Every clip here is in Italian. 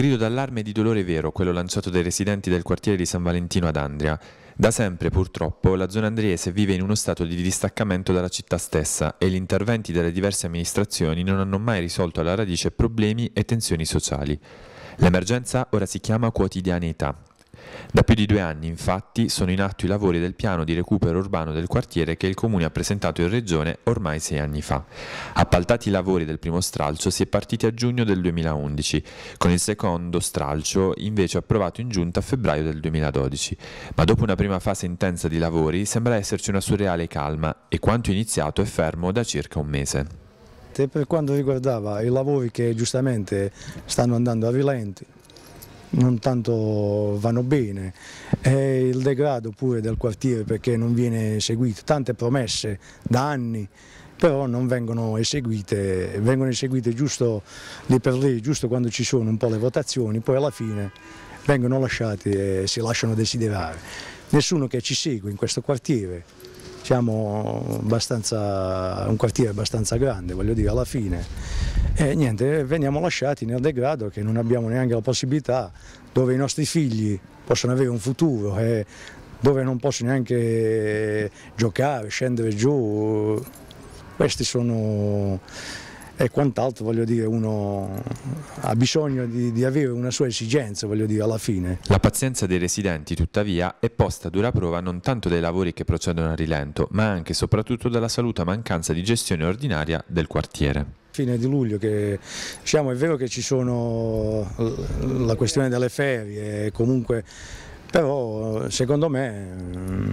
grido d'allarme e di dolore vero quello lanciato dai residenti del quartiere di San Valentino ad Andria. Da sempre, purtroppo, la zona andriese vive in uno stato di distaccamento dalla città stessa e gli interventi delle diverse amministrazioni non hanno mai risolto alla radice problemi e tensioni sociali. L'emergenza ora si chiama quotidianità da più di due anni, infatti, sono in atto i lavori del piano di recupero urbano del quartiere che il Comune ha presentato in Regione ormai sei anni fa. Appaltati i lavori del primo stralcio si è partiti a giugno del 2011, con il secondo stralcio invece approvato in giunta a febbraio del 2012. Ma dopo una prima fase intensa di lavori sembra esserci una surreale calma e quanto iniziato è fermo da circa un mese. Per quanto riguardava i lavori che giustamente stanno andando a rilenti, non tanto vanno bene, è il degrado pure del quartiere perché non viene seguito, tante promesse da anni però non vengono eseguite, vengono eseguite giusto lì per lì, giusto quando ci sono un po' le votazioni, poi alla fine vengono lasciate e si lasciano desiderare. Nessuno che ci segue in questo quartiere, siamo un quartiere abbastanza grande, voglio dire, alla fine e niente, veniamo lasciati nel degrado che non abbiamo neanche la possibilità, dove i nostri figli possono avere un futuro e eh, dove non possono neanche giocare, scendere giù. Questi sono e quant'altro, voglio dire, uno ha bisogno di, di, avere una sua esigenza, voglio dire, alla fine. La pazienza dei residenti, tuttavia, è posta a dura prova non tanto dai lavori che procedono a rilento, ma anche e soprattutto dalla saluta mancanza di gestione ordinaria del quartiere. Fine di luglio, che diciamo, è vero che ci sono eh, la questione delle ferie, comunque però secondo me mm,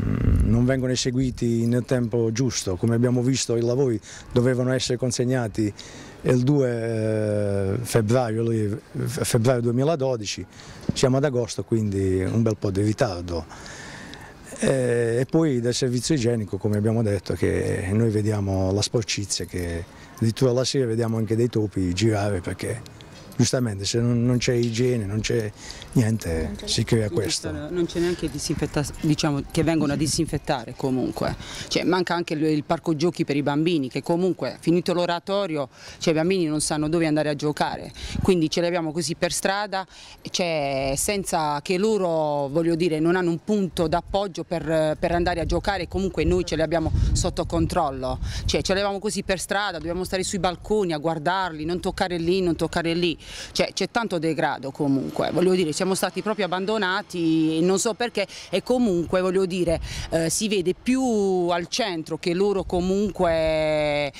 non vengono eseguiti nel tempo giusto, come abbiamo visto i lavori dovevano essere consegnati il 2 eh, febbraio, febbraio 2012, siamo ad agosto quindi un bel po' di ritardo. Eh, e poi del servizio igienico, come abbiamo detto, che noi vediamo la sporcizia, che addirittura la sera vediamo anche dei topi girare perché giustamente se non, non c'è igiene, non c'è niente, non si crea questo. Non c'è neanche diciamo, che vengono a disinfettare comunque, cioè, manca anche il, il, parco giochi per i bambini che comunque finito l'oratorio cioè, i bambini non sanno dove andare a giocare, quindi ce li abbiamo così per strada cioè, senza che loro voglio dire, non hanno un punto d'appoggio per, per andare a giocare, comunque noi ce li abbiamo sotto controllo, cioè ce l'avevamo così per strada, dobbiamo stare sui balconi a guardarli, non toccare lì, non toccare lì, cioè c'è tanto degrado comunque, voglio dire siamo stati proprio abbandonati, non so perché e comunque voglio dire eh, si vede più al centro che loro comunque eh,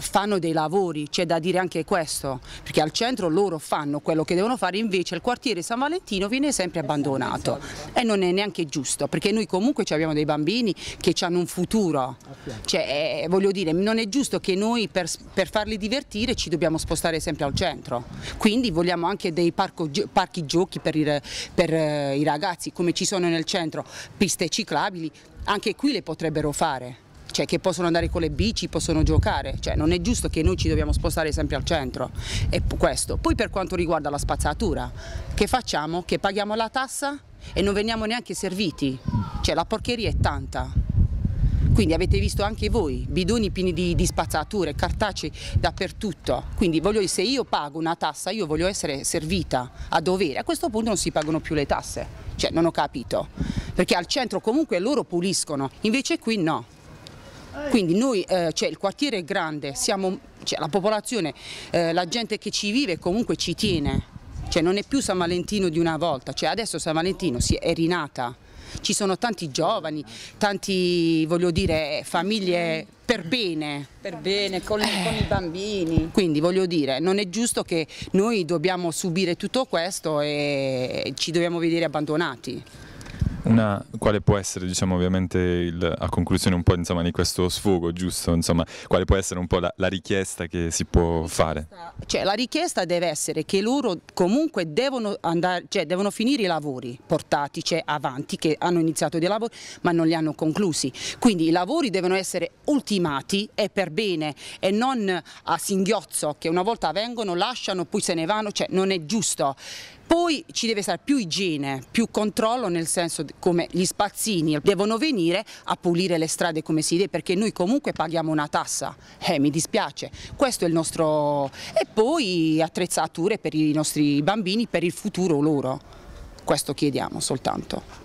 fanno dei lavori, c'è da dire anche questo, perché al centro loro fanno quello che devono fare, invece il quartiere San Valentino viene sempre abbandonato e non è neanche giusto, perché noi comunque abbiamo dei bambini che hanno un futuro, cioè, eh, voglio dire, non è giusto che noi per, per, farli divertire ci dobbiamo spostare sempre al centro, quindi vogliamo anche dei parco, parchi giochi per, il, per eh, i ragazzi, come ci sono nel centro, piste ciclabili, anche qui le potrebbero fare cioè che possono andare con le bici, possono giocare, cioè non è giusto che noi ci dobbiamo spostare sempre al centro, è questo. Poi per quanto riguarda la spazzatura, che facciamo? Che paghiamo la tassa e non veniamo neanche serviti, cioè la porcheria è tanta. Quindi avete visto anche voi bidoni pieni di, di spazzature, cartacei dappertutto. Quindi voglio, se io pago una tassa io voglio essere servita a dovere. A questo punto non si pagano più le tasse. Cioè non ho capito. Perché al centro comunque loro puliscono, invece qui no. Quindi noi, eh, cioè il quartiere è grande, siamo, cioè la popolazione, eh, la gente che ci vive comunque ci tiene. Cioè non è più San Valentino di una volta, cioè adesso San Valentino è rinata. Ci sono tanti giovani, tanti voglio dire, famiglie per bene. Per bene, con, eh. con, i eh. bambini. Quindi voglio dire, non è giusto che noi dobbiamo subire tutto questo e ci dobbiamo vedere abbandonati. Una, quale può essere, diciamo ovviamente il, a conclusione un po' insomma, di questo sfogo, giusto? Insomma, quale può essere un po' la, la richiesta che si può fare? Cioè, la richiesta deve essere che loro comunque devono, andare, cioè, devono finire i lavori portati cioè, avanti, che hanno iniziato dei lavori ma non li hanno conclusi. Quindi i lavori devono essere ultimati e per bene e non a singhiozzo che una volta vengono, lasciano, poi se ne vanno, cioè non è giusto poi ci deve essere più igiene, più controllo nel senso come gli spazzini devono venire a pulire le strade come si deve perché noi comunque paghiamo una tassa, eh, mi dispiace, questo è il nostro... e poi attrezzature per i nostri bambini, per il futuro loro, questo chiediamo soltanto.